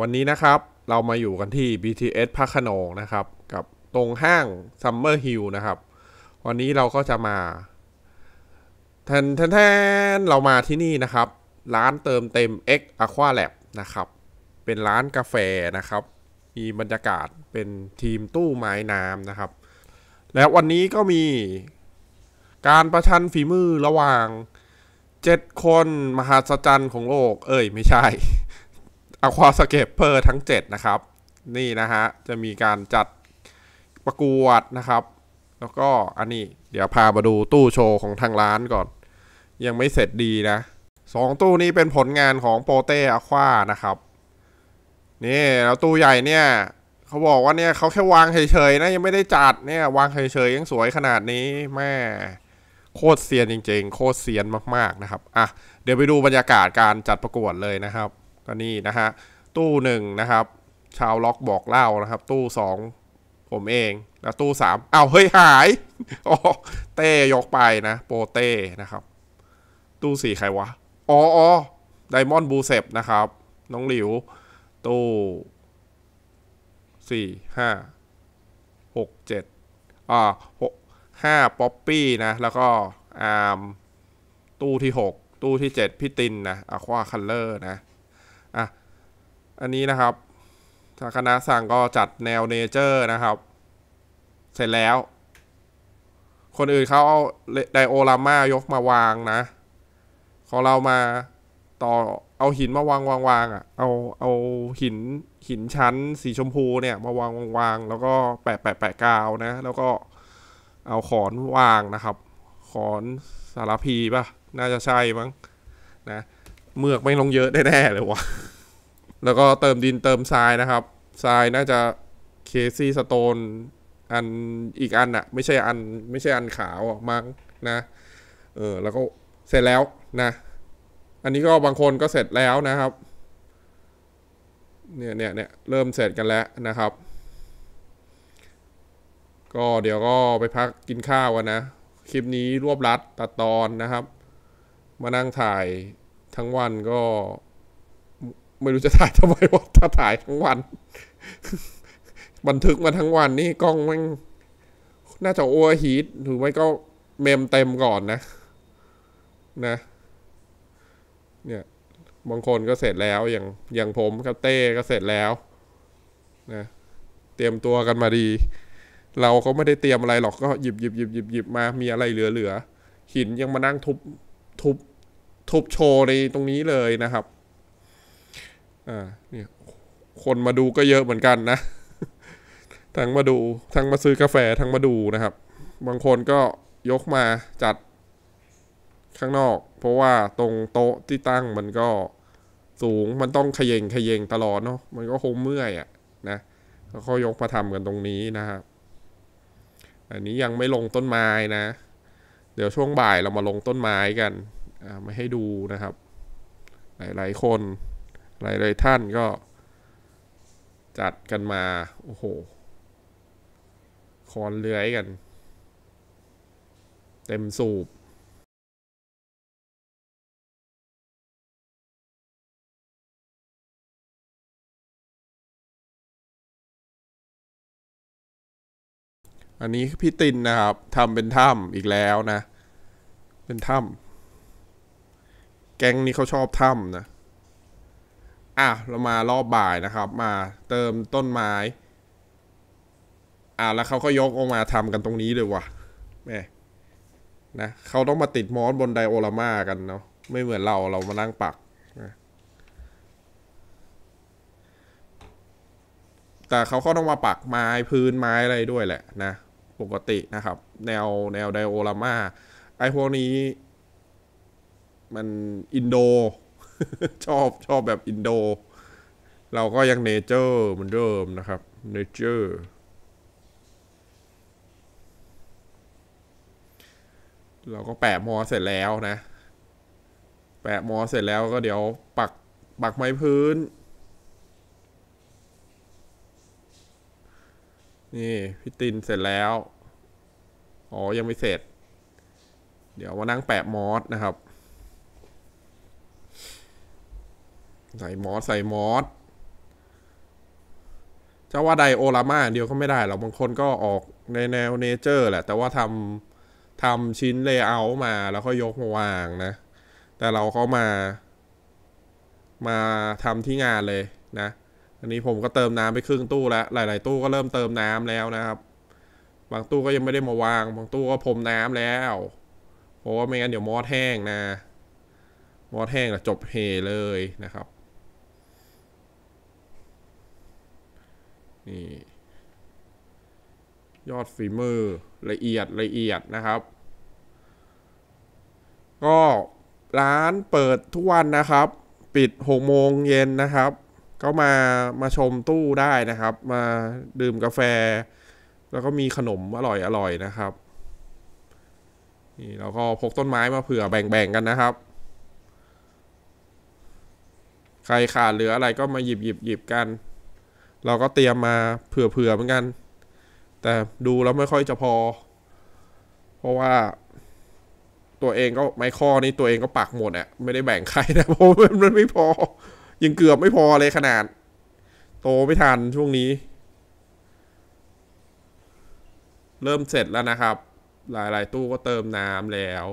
วันนี้นะครับเรามาอยู่กันที่ BTS พระขนงนะครับ กับตรงห้าง Summer Hill นะครับวันนี้เราก็จะมาแทนแทนเรามาที่นี่นะครับ ร้านเติมเต็ม X Aqua Lab นะครับเป็นร้านกาแฟนะครับ มีบรรยากาศเป็นทีมตู้ไม้น้ำนะครับ แล้ววันนี้ก็มีการประชันฝีมือระหว่าง 7 คนมหาสจรรย์ของโลก เอ้ยไม่ใช่อควาสเก็ปเปอร์ทั้ง 7 นะครับ นี่นะฮะ จะมีการจัดประกวดนะครับ แล้วก็อันนี้ เดี๋ยวพามาดูตู้โชว์ของทางร้านก่อน ยังไม่เสร็จดีนะสองตู้นี้เป็นผลงานของโปเต้อควานะครับ นี่ แล้วตู้ใหญ่เนี่ย เขาบอกว่าเนี่ยเขาแค่วางเฉยๆ นะยังไม่ได้จัดเนี่ย วางเฉยๆ ยังสวยขนาดนี้แม่โคตรเซียนจริงๆ โคตรเซียนมากๆนะครับอ่ะเดี๋ยวไปดูบรรยากาศการจัดประกวดเลยนะครับก็นี่นะฮะ ตู้หนึ่งนะครับ ชาวล็อกบอกเล่านะครับ ตู้สอง ผมเอง แล้วตู้สามอ้าวเฮ้ยหายโอ้เต้ยกไปนะ โปเต้นะครับ ตู้สี่ใครวะอ๋อออไดมอนด์บูเซปนะครับ น้องหลิว ตู้สี่ห้าหกเจ็ดอ่าหกห้าป๊อปปี้นะ แล้วก็อาร์มตู้ที่หกตู้ที่เจ็ดพี่ตินนะ อควาคัลเลอร์นะอันนี้นะครับทางคณะสั่งก็จัดแนวเนเจอร์นะครับ เสร็จแล้ว คนอื่นเขาเอาไดโอราม่า ยกมาวางนะ ของเรามาต่อ เอาหินมาวางวางวางอ่ะเอา เอาหินหินชั้นสีชมพูเนี่ยมาวางวางวาง แล้วก็แปะแปะแปะกาวนะ แล้วก็เอาขอนวางนะครับ ขอนสารพีป่ะ น่าจะใช่มั้งนะ เมือกไม่ลงเยอะแน่ ๆ เลยวะ่ะแล้วก็เติมดินเติมทรายนะครับทรายน่าจะเคซี่สโตนอันอีกอันอะไม่ใช่อันไม่ใช่อันขาวมั้งนะเออแล้วก็เสร็จแล้วนะ อันนี้ก็บางคนก็เสร็จแล้วนะครับเนี่ยเนี่ยเนี่ยเริ่มเสร็จกันแล้วนะครับ ก็เดี๋ยวก็ไปพักกินข้าวกันนะ คลิปนี้รวบรัดตัดตอนนะครับ มานั่งถ่ายทั้งวันก็ไม่รู้จะถ่ายทำไมวะถ้าถ่ายทั้งวัน บันทึกมาทั้งวันนี่กล้องมันน่าจะโอเวอร์ฮีทหรือไม่ก็เมมเต็มก่อนนะ นะ เนี่ยบางคนก็เสร็จแล้ว อย่างอย่างผมกับเต้ก็เสร็จแล้ว นะ เตรียมตัวกันมาดี เราก็ไม่ได้เตรียมอะไรหรอกก็หยิบหยิบหยิบหยิบหยิบมามีอะไรเหลือเหลือ หินยังมานั่งทุบทุบ ทุบโชว์ในตรงนี้เลยนะครับอ่าเนี่ยคนมาดูก็เยอะเหมือนกันนะ ทั้งมาดู ทั้งมาซื้อกาแฟ ทั้งมาดูนะครับ บางคนก็ยกมาจัดข้างนอก เพราะว่าตรงโต๊ะที่ตั้งมันก็สูง มันต้องขยเงขยเงตลอดเนาะ มันก็คงเมื่อยอะ่ะนะก็ขอก็ยกมาทำกันตรงนี้นะครับ อันนี้ยังไม่ลงต้นไม้นะ เดี๋ยวช่วงบ่ายเรามาลงต้นไม้กันไม่ให้ดูนะครับ หลายๆ คนหลายๆท่านก็จัดกันมา โอ้โห คอนเลื้อยกัน เต็มสูบ อันนี้พี่ตินนะครับทำเป็นถ้ำอีกแล้วนะ เป็นถ้ำแก๊งนี้เขาชอบถ้ำนะอ่ะเรามารอบบ่ายนะครับ มาเติมต้นไม้อ่ะแล้วเขาก็ยกออกมาทำกันตรงนี้เลยว่ะแม่นะเขาต้องมาติดมอสบนไดโอลามากันเนาะไม่เหมือนเราเรามานั่งปักนะแต่เขาก็ต้องมาปักไม้พื้นไม้อะไรด้วยแหละ นะปกตินะครับ แนวแนวไดโอลามาไอพวกนี้ มันอินโดชอบชอบแบบอินโด เราก็ยังเนเจอร์เหมือนเดิมนะครับเนเจอร์เราก็แปะมอเสร็จแล้วนะ แปะมอเสร็จแล้วก็เดี๋ยวปักปัก ไม้พื้น นี่พี่ตินเสร็จแล้วอ๋อยังไม่เสร็จ เดี๋ยวมานั่งแปะมอสนะครับใส่มอสใส่มอสจะว่าไดโอลามาเดียวก็ไม่ได้หรอกบางคนก็ออกในแนวเนเจอร์แหละ แต่ว่าทำทำชิ้นเลเยอร์มาแล้วก็ยกมาวางนะ แต่เราเขามามาทำที่งานเลยนะ อันนี้ผมก็เติมน้ำไปครึ่งตู้แล้ว หลายๆ ตู้ก็เริ่มเติมน้ำแล้วนะครับ บางตู้ก็ยังไม่ได้มาวางบางตู้ก็พรมน้ำแล้วเพราะว่าไม่งั้นเดี๋ยวมอสแห้งนะ มอสแห้งแล้วจบเฮเลยนะครับนี่ยอดฝีมือละเอียดละเอียดนะครับ ก็ร้านเปิดทุกวันนะครับ ปิดหกโมงเย็นนะครับ ก็มามาชมตู้ได้นะครับ มาดื่มกาแฟ แล้วก็มีขนมอร่อยอร่อยนะครับ นี่เราก็พกต้นไม้มาเผื่อแบ่งๆกันนะครับ ใครขาดเหลืออะไรก็มาหยิบหยิบหยิบกันเราก็เตรียมมาเผื่อๆเหมือนกัน แต่ดูแล้วไม่ค่อยจะพอ เพราะว่าตัวเองก็ไม่ข้อนี้ ตัวเองก็ปักหมดอะไม่ได้แบ่งใครนะ เพราะมันไม่พอ ยังเกือบไม่พอเลยขนาด โตไม่ทันช่วงนี้ เริ่มเสร็จแล้วนะครับ หลาย ๆ ตู้ก็เติมน้ำแล้ว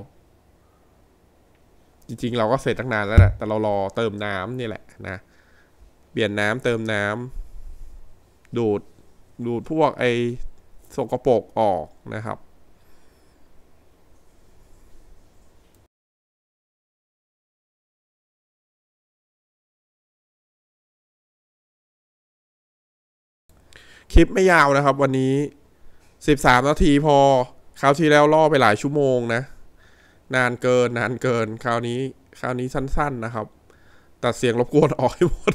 จริง ๆ เราก็เสร็จตั้งนานแล้วแหละแต่เรารอเติมน้ำนี่แหละนะ เปลี่ยนน้ำเติมน้ำดูด ดูดพวก ไอสกปรกออกนะครับ คลิปไม่ยาวนะครับ วันนี้ 13นาทีพอ คราวที่แล้วล่อไปหลายชั่วโมงนะ นานเกินนานเกิน คราวนี้คราวนี้สั้น ๆนะครับ ตัดเสียงรบกวนออกให้หมด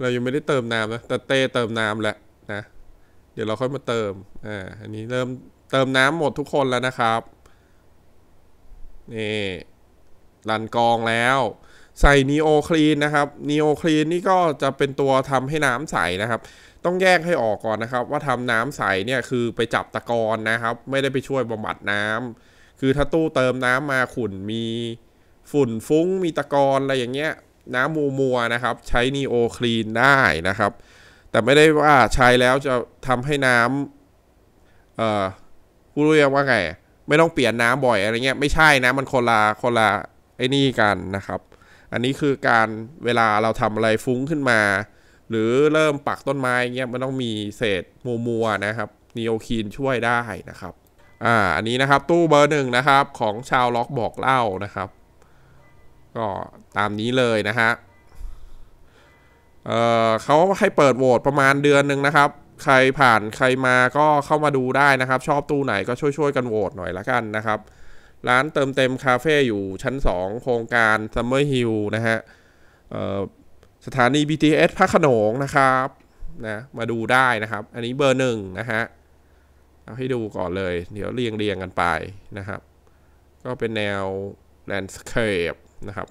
เรายังไม่ได้เติมน้ำนะ แต่เต้เติมน้ำแหละนะ เดี๋ยวเราค่อยมาเติม อ่า อันนี้เริ่มเติมน้ำหมดทุกคนแล้วนะครับ นี่รันกองแล้ว ใส่นีโอคลีนนะครับนีโอคลีนนี่ก็จะเป็นตัวทำให้น้ำใสนะครับ ต้องแยกให้ออกก่อนนะครับ ว่าทำน้ำใสเนี่ยคือไปจับตะกอนนะครับ ไม่ได้ไปช่วยบำบัดน้ำคือถ้าตู้เติมน้ำมาขุ่น มีฝุ่นฟุ้งมีตะกอนอะไรอย่างเงี้ยน้ำมูมัวนะครับ ใช้นีโอคลีนได้นะครับแต่ไม่ได้ว่าใช้แล้วจะทำให้น้ำเอ่อผู้เรียงว่าไงไม่ต้องเปลี่ยนน้ำบ่อยอะไรเงี้ยไม่ใช่นะมันคนละคนละไอ้นี่กันนะครับ อันนี้คือการเวลาเราทำอะไรฟุ้งขึ้นมา หรือเริ่มปักต้นไม้เงี้ยมันต้องมีเศษมัวมัวนะครับนีโอคลีนช่วยได้นะครับ อ่าอันนี้นะครับตู้เบอร์หนึ่งนะครับ ของชาวล็อกบอกเล่านะครับก็ตามนี้เลยนะฮะเเขาให้เปิดโหวตประมาณเดือนหนึ่งนะครับ ใครผ่านใครมาก็เข้ามาดูได้นะครับ ชอบตู้ไหนก็ช่วยๆกันโหวตหน่อยละกันนะครับ ร้านเติมเต็มคาเฟ่อยู่ชั้น 2 โครงการ Summer Hill นะฮะ สถานี BTS พระขนงนะครับนะมาดูได้นะครับ อันนี้เบอร์หนึ่งนะฮะ เอาให้ดูก่อนเลย เดี๋ยวเรียงเรียงกันไปนะครับ ก็เป็นแนวแลนด์สเคปนะครับ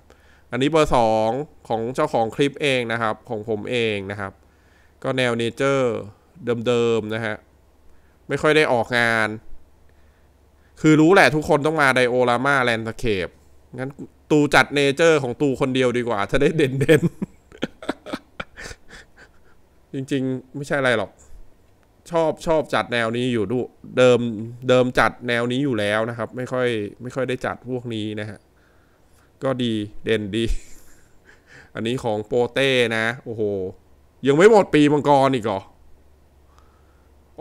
อันนี้เบอร์2ของเจ้าของคลิปเองนะครับ ของผมเองนะครับ ก็แนวเนเจอร์ เดิมๆ นะฮะ ไม่ค่อยได้ออกงาน คือรู้แหละทุกคนต้องมาไดโอรามาแลนด์สเคปงั้นตูจัดเนเจอร์ ของตูคนเดียวดีกว่า จะได้เด่นๆ จริงๆ ไม่ใช่อะไรหรอก ชอบชอบจัดแนวนี้อยู่ดูเดิมเดิมจัดแนวนี้อยู่แล้วนะครับ ไม่ค่อย ไม่ค่อยได้จัดพวกนี้นะฮะก็ดีเด่นดี อันนี้ของโปเต้นะโอ้โห ยังไม่หมดปีมังกรอีกเหรอ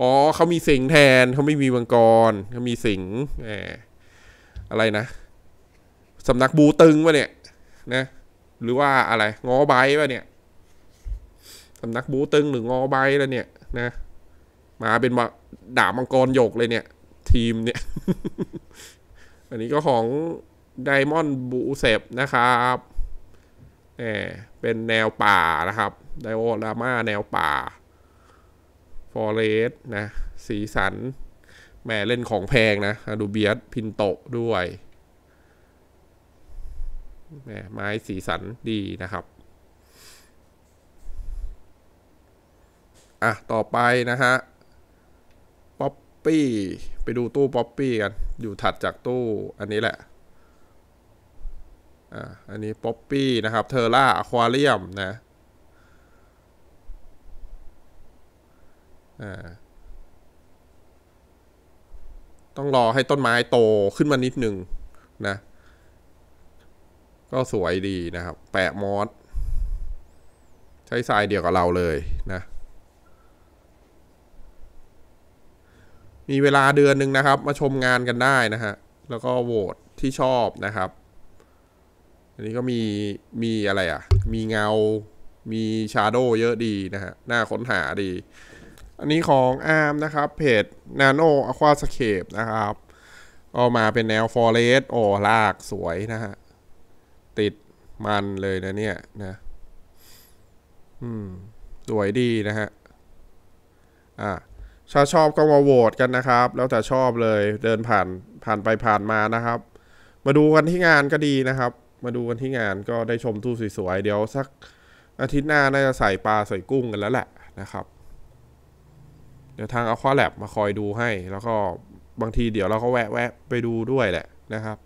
อ๋อเขามีสิงแทนเขาไม่มีมังกรเขามีสิงแอะไรนะสำนักบูตึงวะเนี่ย นะ หรือว่าอะไร งอใบวะเนี่ยสำนักบูตึงหรืองอใบแล้วเนี่ยนะ มาเป็นาด่ามังกรหยกเลยเนี่ย ทีมเนี่ย อันนี้ก็ของไดมอนด์บูเซปนะครับเอเป็นแนวป่านะครับ ไดโอราม่าแนวป่าฟอเรสต์นะ สีสัน แม่เล่นของแพงนะดูเบียสพินโตด้วยแม่ไม้สีสันดีนะครับ อ่ะ ต่อไปนะฮะป๊อปปี้ ไปดูตู้ป๊อปปี้กัน อยู่ถัดจากตู้อันนี้แหละอ่อันนี้ป๊อปปี้นะครับเทอร่าอะควาเรียมนะอ่ต้องรอให้ต้นไม้โตขึ้นมานิดนึงนะ ก็สวยดีนะครับ แปะมอสใช้ทรายเดียวกับเราเลยนะ มีเวลาเดือนหนึ่งนะครับ มาชมงานกันได้นะฮะแล้วก็โหวตที่ชอบนะครับอันนี้ก็มี มีอะไร อ่ะ มีเงา มีชาร์โดเยอะดีนะฮะน่าค้นหาดี อันนี้ของร์มนะครับ เพจ Nano Aquascape นะครับเอามาเป็นแนว Forest โอ้ลากสวยนะฮะ ติดมันเลยนะเนี่ยนะ อืม สวยดีนะฮะ อ่าชาชอบก็มาโหวตกันนะครับ แล้วแต่ชอบเลย เดินผ่าน ผ่านไปผ่านมานะครับ มาดูกันที่งานก็ดีนะครับมาดูกันที่งานก็ได้ชมตู้สวยๆ เดี๋ยวสักอาทิตย์หน้าน่าจะใส่ปลาใส่กุ้งกันแล้วแหละนะครับ เดี๋ยวทางอควาแลบมาคอยดูให้ แล้วก็บางทีเดี๋ยวเราก็แวะแวะไปดูด้วยแหละนะครับ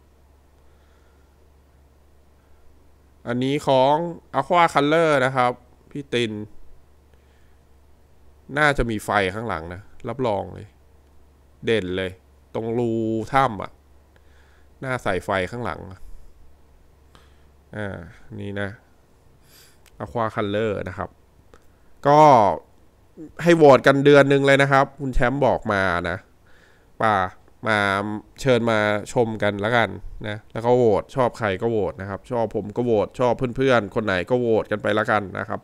อันนี้ของอควาคัลเลอร์นะครับ พี่ติน น่าจะมีไฟข้างหลังนะ รับรองเลย เด่นเลย ตรงรูถ้ำอะ่ะ น่าใส่ไฟข้างหลังนะอ่านี่นะอควาคัลเลอร์นะครับก็ให้โหวตกันเดือนหนึ่งเลยนะครับคุณแชมป์บอกมานะป่ามาเชิญมาชมกันละกันนะแล้วก็โหวตชอบใครก็โหวตนะครับ ชอบผมก็โหวตชอบเพื่อน ๆคนไหนก็โหวตกันไปละกันนะครับ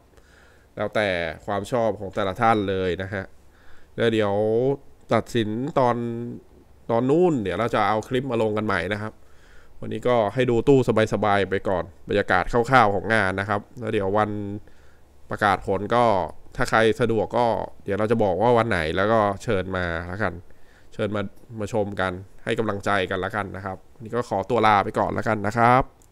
แล้วแต่ความชอบของแต่ละท่านเลยนะฮะแล้วเดี๋ยวตัดสินตอนตอนนู่นเดี๋ยวเราจะเอาคลิปมาลงกันใหม่นะครับวันนี้ก็ให้ดูตู้สบายๆไปก่อน บรรยากาศคร่าวๆของงานนะครับ แล้วเดี๋ยววันประกาศผลก็ถ้าใครสะดวกก็ เดี๋ยวเราจะบอกว่าวันไหนแล้วก็เชิญมาแล้วกัน เชิญมามาชมกันให้กำลังใจกันแล้วกันนะครับนี่ก็ขอตัวลาไปก่อนแล้วกันนะครับ